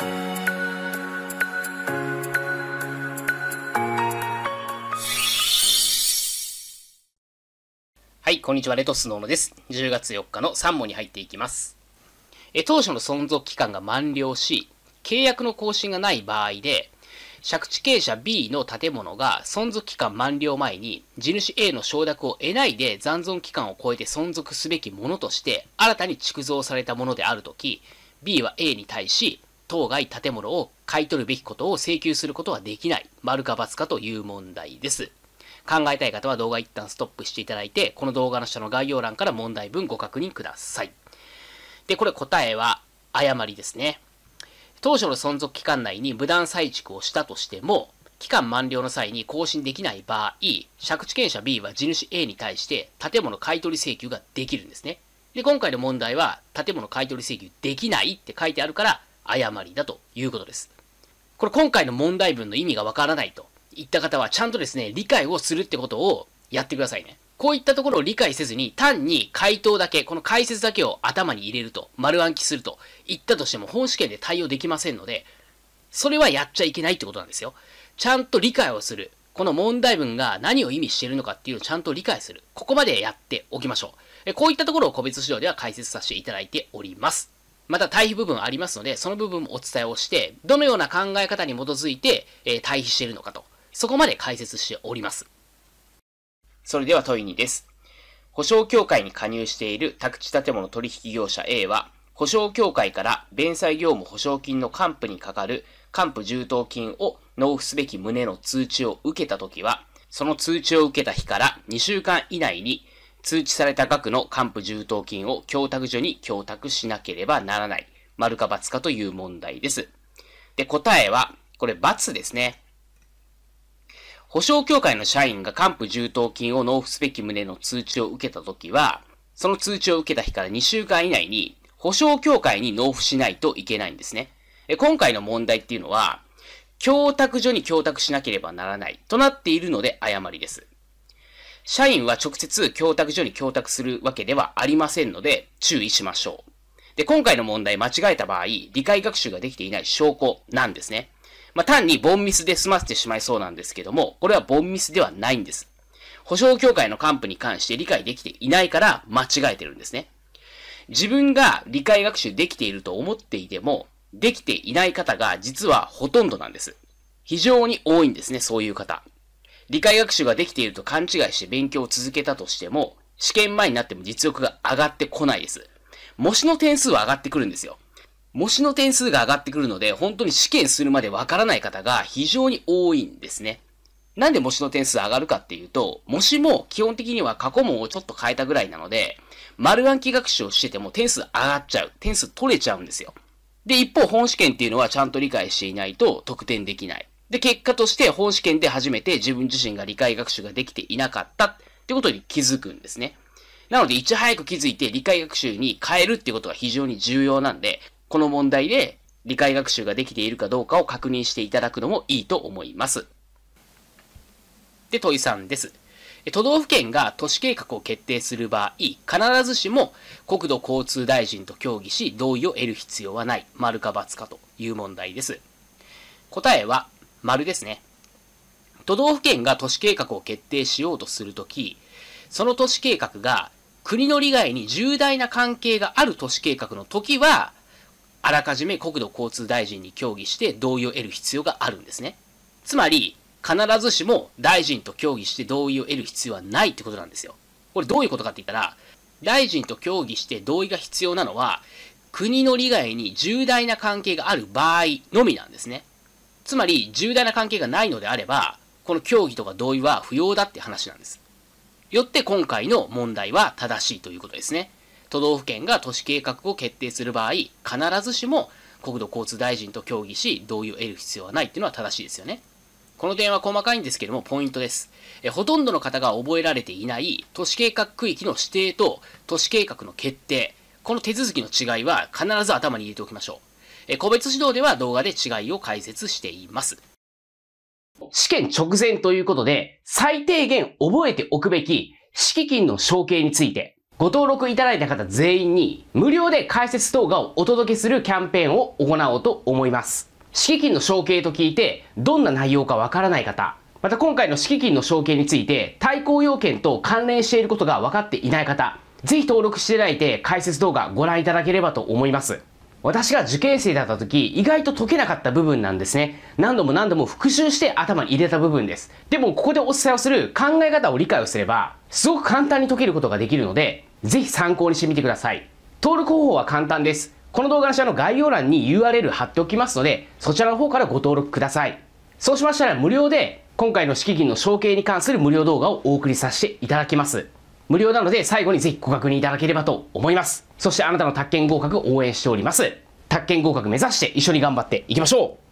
はい、こんにちは、レトスノーノです。10月4日の3問に入っていきます。え当初の存続期間が満了し、契約の更新がない場合で、借地権者 B の建物が存続期間満了前に地主 A の承諾を得ないで残存期間を超えて存続すべきものとして新たに築造されたものであるとき B は A に対し当該建物を買い取るべきことを請求することはできない、丸か×かという問題です。考えたい方は動画一旦ストップしていただいて、この動画の下の概要欄から問題文ご確認ください。で、これ答えは誤りですね。当初の存続期間内に無断採築をしたとしても、期間満了の際に更新できない場合、借地権者 B は地主 A に対して建物買取請求ができるんですね。で、今回の問題は建物買取請求できないって書いてあるから、誤りだということです。これ今回の問題文の意味がわからないといった方はちゃんとですね、理解をするってことをやってくださいね。こういったところを理解せずに、単に回答だけ、この解説だけを頭に入れると、丸暗記すると言ったとしても本試験で対応できませんので、それはやっちゃいけないってことなんですよ。ちゃんと理解をする。この問題文が何を意味しているのかっていうのをちゃんと理解する。ここまでやっておきましょう。こういったところを個別指導では解説させていただいております。また対比部分ありますので、その部分もお伝えをして、どのような考え方に基づいて、えー、対比しているのかと、そこまで解説しております。それでは問い2です。保証協会に加入している宅地建物取引業者 A は、保証協会から弁済業務保証金の還付にかかる還付充当金を納付すべき旨の通知を受けたときは、その通知を受けた日から2週間以内に通知された額の還付充当金を供託所に供託しなければならない。丸か×かという問題です。で、答えは、これ×ですね。保証協会の社員が還付充当金を納付すべき旨の通知を受けたときは、その通知を受けた日から2週間以内に、保証協会に納付しないといけないんですね。今回の問題っていうのは、供託所に供託しなければならないとなっているので誤りです。社員は直接供託所に供託するわけではありませんので、注意しましょう。で、今回の問題間違えた場合、理解学習ができていない証拠なんですね。まあ、単にボンミスで済ませてしまいそうなんですけども、これはボンミスではないんです。保証協会の幹部に関して理解できていないから間違えてるんですね。自分が理解学習できていると思っていても、できていない方が実はほとんどなんです。非常に多いんですね、そういう方。理解学習ができていると勘違いして勉強を続けたとしても、試験前になっても実力が上がってこないです。模試の点数は上がってくるんですよ。模試の点数が上がってくるので、本当に試験するまでわからない方が非常に多いんですね。なんで模試の点数上がるかっていうと、模試も基本的には過去問をちょっと変えたぐらいなので、丸暗記学習をしてても点数上がっちゃう。点数取れちゃうんですよ。で、一方本試験っていうのはちゃんと理解していないと得点できない。で、結果として本試験で初めて自分自身が理解学習ができていなかったってことに気づくんですね。なので、いち早く気づいて理解学習に変えるってことが非常に重要なんで、この問題で理解学習ができているかどうかを確認していただくのもいいと思います。で、問いんです。都道府県が都市計画を決定する場合、必ずしも国土交通大臣と協議し同意を得る必要はない、丸か×かという問題です。答えは、丸ですね。都道府県が都市計画を決定しようとするとき、その都市計画が国の利害に重大な関係がある都市計画の時は、あらかじめ国土交通大臣に協議して同意を得る必要があるんですね。つまり、必ずしも大臣と協議して同意を得る必要はないってことなんですよ。これどういうことかって言ったら、大臣と協議して同意が必要なのは、国の利害に重大な関係がある場合のみなんですね。つまり重大な関係がないのであれば、この協議とか同意は不要だって話なんです。よって今回の問題は正しいということですね。都道府県が都市計画を決定する場合、必ずしも国土交通大臣と協議し、同意を得る必要はないっていうのは正しいですよね。この点は細かいんですけども、ポイントです。えほとんどの方が覚えられていない都市計画区域の指定と都市計画の決定、この手続きの違いは必ず頭に入れておきましょう。え個別指導では動画で違いを解説しています。試験直前ということで、最低限覚えておくべき、敷金の承継について、ご登録いただいた方全員に、無料で解説動画をお届けするキャンペーンを行おうと思います。敷金の承継と聞いて、どんな内容かわからない方、また今回の敷金の承継について、対抗要件と関連していることが分かっていない方、ぜひ登録していただいて解説動画ご覧いただければと思います。私が受験生だった時、意外と解けなかった部分なんですね。何度も何度も復習して頭に入れた部分です。でも、ここでお伝えをする考え方を理解をすれば、すごく簡単に解けることができるので、ぜひ参考にしてみてください。登録方法は簡単です。この動画の下の概要欄に URL 貼っておきますので、そちらの方からご登録ください。そうしましたら無料で、今回の敷金の承継に関する無料動画をお送りさせていただきます。無料なので最後にぜひご確認いただければと思います。そしてあなたの宅建合格応援しております。宅建合格目指して一緒に頑張っていきましょう